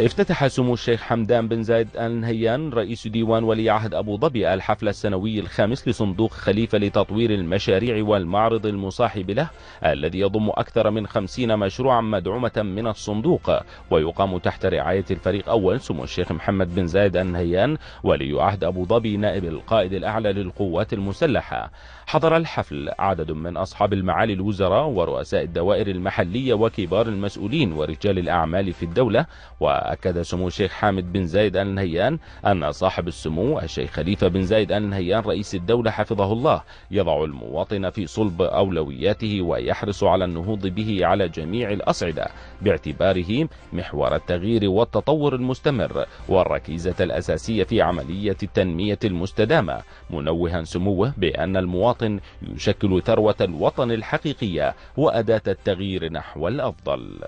افتتح سمو الشيخ حمدان بن زايد آل نهيان رئيس ديوان ولي عهد أبو ظبي الحفل السنوي الخامس لصندوق خليفة لتطوير المشاريع والمعرض المصاحب له الذي يضم أكثر من خمسين مشروعا مدعومة من الصندوق ويقام تحت رعاية الفريق أول سمو الشيخ محمد بن زايد آل نهيان ولي عهد أبو ظبي نائب القائد الأعلى للقوات المسلحة حضر الحفل عدد من أصحاب المعالي الوزراء ورؤساء الدوائر المحلية وكبار المسؤولين ورجال الأعمال في الدولة و وأكد سمو الشيخ حامد بن زايد آل نهيان أن صاحب السمو الشيخ خليفة بن زايد آل نهيان رئيس الدولة حفظه الله يضع المواطن في صلب أولوياته ويحرص على النهوض به على جميع الأصعدة باعتباره محور التغيير والتطور المستمر والركيزة الأساسية في عملية التنمية المستدامة منوها سموه بأن المواطن يشكل ثروة الوطن الحقيقية وأداة التغيير نحو الأفضل